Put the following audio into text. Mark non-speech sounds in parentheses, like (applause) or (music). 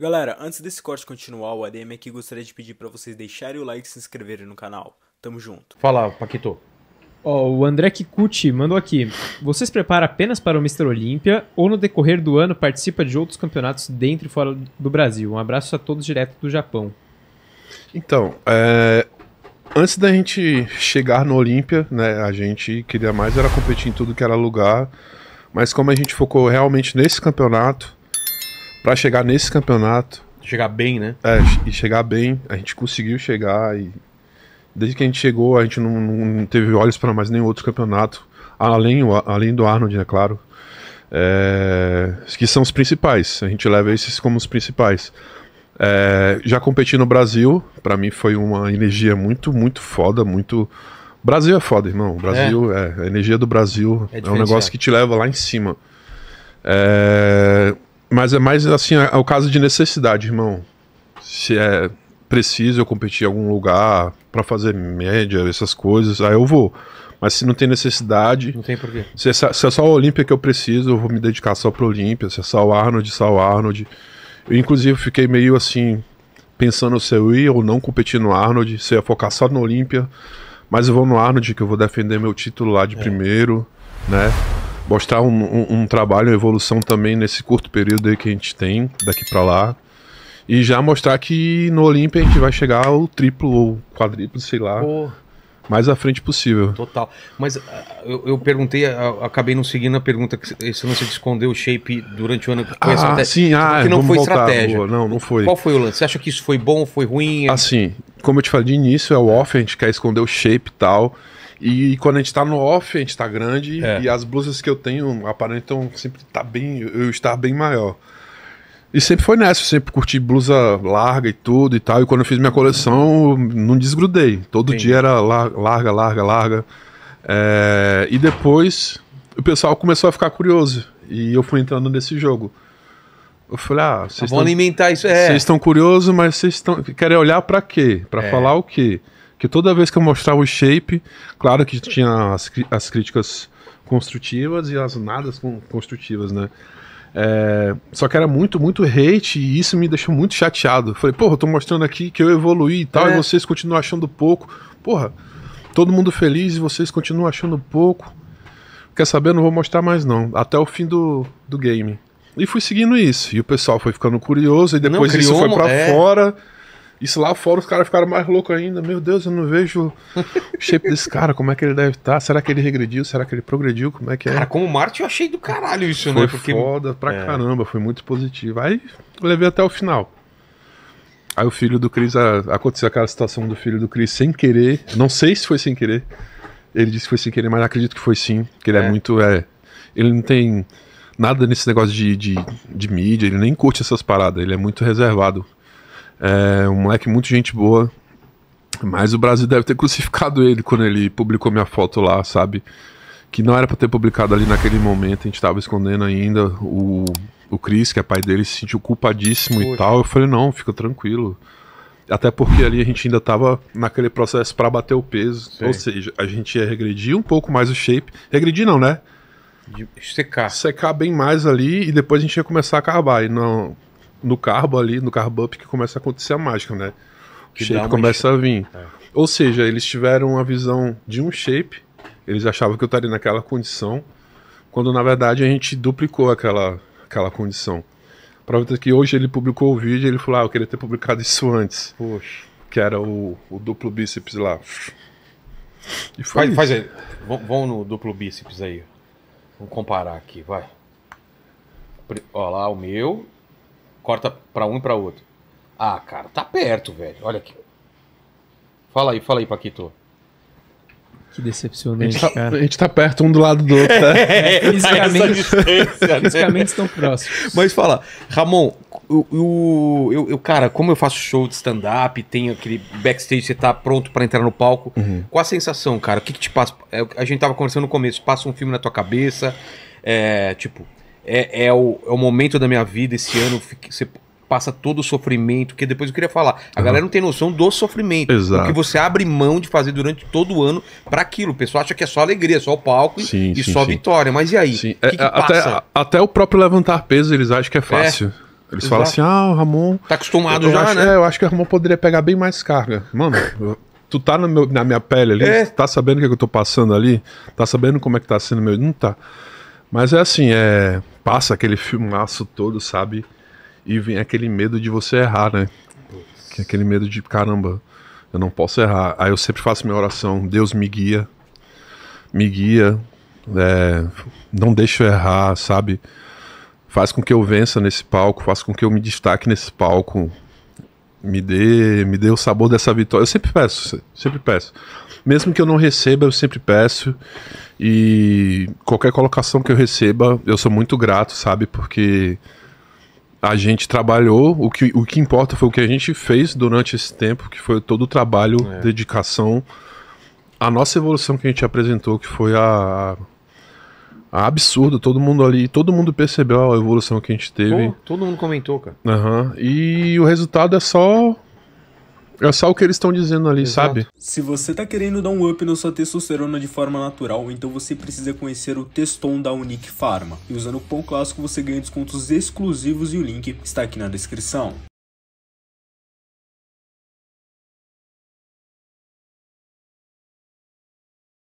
Galera, antes desse corte continuar, o ADM aqui gostaria de pedir para vocês deixarem o like e se inscreverem no canal. Tamo junto. Fala, Paquito. Ó, oh, o André Kikuchi mandou aqui. Vocês prepara apenas para o Mr. Olímpia ou no decorrer do ano participa de outros campeonatos dentro e fora do Brasil? Um abraço a todos direto do Japão. Então, é, antes da gente chegar no Olímpia, né, a gente queria mais era competir em tudo que era lugar, mas como a gente focou realmente nesse campeonato, para chegar nesse campeonato. Chegar bem, né? É, e chegar bem. A gente conseguiu chegar e. Desde que a gente chegou, a gente não, não teve olhos para mais nenhum outro campeonato. Além, além do Arnold, né, claro. É, que são os principais. A gente leva esses como os principais. É, já competi no Brasil, para mim foi uma energia muito, muito foda, muito. Brasil é foda, irmão. Brasil, é. é a energia do Brasil é, é um negócio que te leva lá em cima. É, mas é mais assim, é, o caso de necessidade, irmão. Se é preciso eu competir em algum lugar para fazer média, essas coisas, aí eu vou. Mas se não tem necessidade. Não tem porquê. Se é, se é só a Olímpia que eu preciso, eu vou me dedicar só pro Olímpia. Se é só o Arnold, só o Arnold. Eu, inclusive, fiquei meio assim, pensando se eu ia ou não competir no Arnold, se eu ia focar só no Olímpia. Mas eu vou no Arnold, que eu vou defender meu título lá de é. primeiro, né? mostrar um, um, um trabalho, uma evolução também nesse curto período aí que a gente tem, daqui para lá. E já mostrar que no Olímpia a gente vai chegar ao triplo ou quadriplo, sei lá. Oh. Mais à frente possível. Total. Mas ah, eu, eu, perguntei, acabei não seguindo a pergunta que esse lance de esconder o shape durante o ano. Ah, sim, ah, que não foi voltar, estratégia. Boa. Não, não foi. Qual foi o lance? Você acha que isso foi bom, foi ruim? Assim, como eu te falei de início, é o off, a gente quer esconder o shape e tal. E, e, quando a gente tá no off, a gente tá grande. É. E as blusas que eu tenho aparentam sempre tá bem. Eu estar bem maior. E sempre foi nessa, eu sempre curti blusa larga e tudo e tal. E quando eu fiz minha coleção, não desgrudei. Todo Sim. dia era larga, larga, larga. É... E depois o pessoal começou a ficar curioso. E eu fui entrando nesse jogo. Eu falei, ah, vocês. Vão tá alimentar isso, é. Vocês estão curiosos, mas vocês estão. Querem olhar para quê? Para é. falar o quê? que toda vez que eu mostrava o shape, claro que tinha as, as críticas construtivas e as nada construtivas, né? É, só que era muito, muito hate e isso me deixou muito chateado. Falei, porra, eu tô mostrando aqui que eu evoluí e tal, é. e vocês continuam achando pouco. Porra, todo mundo feliz e vocês continuam achando pouco. Quer saber? Eu não vou mostrar mais, não. Até o fim do, do game. E fui seguindo isso. E o pessoal foi ficando curioso, e depois não, isso foi para é... fora. Isso lá fora os caras ficaram mais loucos ainda. Meu Deus, eu não vejo o shape desse cara, como é que ele deve estar? Tá? Será que ele regrediu? Será que ele progrediu? Como é que é? Cara, como Marte eu achei do caralho isso, né? foi né? Porque... foda pra é. caramba, foi muito positivo. Aí levei até o final. Aí o filho do Chris, aconteceu aquela situação do filho do Chris sem querer, não sei se foi sem querer. Ele disse que foi sem querer, mas acredito que foi sim, que ele é, é muito. É, ele não tem nada nesse negócio de, de, de mídia, ele nem curte essas paradas, ele é muito reservado. É um moleque muito gente boa. Mas o Brasil deve ter crucificado ele quando ele publicou minha foto lá, sabe? Que não era para ter publicado ali naquele momento, a gente tava escondendo ainda. O, o Chris, que é pai dele, se sentiu culpadíssimo Poxa. e tal. Eu falei, não, fica tranquilo. Até porque ali a gente ainda tava naquele processo para bater o peso. Sim. Ou seja, a gente ia regredir um pouco mais o shape. Regredir não, né? De secar. Secar bem mais ali e depois a gente ia começar a acabar. E não, no carbo ali, no carbo up, que começa a acontecer a mágica, né? O que shape começa a vir. É. Ou seja, eles tiveram uma visão de um shape, eles achavam que eu estaria naquela condição, quando na verdade a gente duplicou aquela, aquela condição. Aproveita que hoje ele publicou o vídeo ele falou: Ah, eu queria ter publicado isso antes. Poxa. Que era o, o duplo bíceps lá. E faz, faz aí. Vão no duplo bíceps aí. Vamos comparar aqui, vai. Olha lá o meu corta para um e para outro. Ah, cara, tá perto, velho. Olha aqui. Fala aí, fala aí, Paquito. Que decepcionante, a tá, cara. A gente tá perto um do lado do outro, né? (laughs) é, é fisicamente, né? fisicamente estão próximos. Mas fala, Ramon, o, eu, eu, cara, como eu faço show de stand-up, tem aquele backstage, você tá pronto para entrar no palco. Uhum. Qual a sensação, cara? O que, que te passa? É a gente tava conversando no começo, passa um filme na tua cabeça, é, tipo, é, é, o, é o momento da minha vida esse ano. Você passa todo o sofrimento, que depois eu queria falar. A uhum. galera não tem noção do sofrimento. Exato. que você abre mão de fazer durante todo o ano para aquilo. O pessoal acha que é só alegria, só o palco sim, e sim, só sim. vitória. Mas e aí? Que é, que é, até, até, o próprio levantar peso eles acham que é fácil. É. Eles Exato. falam assim, ah, o Ramon. Tá acostumado já, acho, né? É, eu acho que o Ramon poderia pegar bem mais carga. Mano, tu tá meu, na minha pele ali, é. tá sabendo o que, é que eu tô passando ali, tá sabendo como é que tá sendo meu. Não tá. Mas é assim, é passa aquele filmaço todo, sabe? E vem aquele medo de você errar, né? Que é aquele medo de, caramba, eu não posso errar. Aí eu sempre faço minha oração, Deus me guia, me guia, é, não deixa eu errar, sabe? Faz com que eu vença nesse palco, faz com que eu me destaque nesse palco, me dê, me dê o sabor dessa vitória. Eu sempre peço, sempre peço. Mesmo que eu não receba, eu sempre peço. E qualquer colocação que eu receba, eu sou muito grato, sabe? Porque a gente trabalhou, o que, o que importa foi o que a gente fez durante esse tempo, que foi todo o trabalho, é. dedicação, a nossa evolução que a gente apresentou, que foi a, absurdo, todo mundo ali, todo mundo percebeu a evolução que a gente teve. Pô, todo mundo comentou, cara. Uhum. E o resultado é só. É só o que eles estão dizendo ali, Exato. sabe? Se você tá querendo dar um up na sua testosterona de forma natural, então você precisa conhecer o Teston da Unique Pharma. E usando o cupom clássico você ganha descontos exclusivos e o link está aqui na descrição.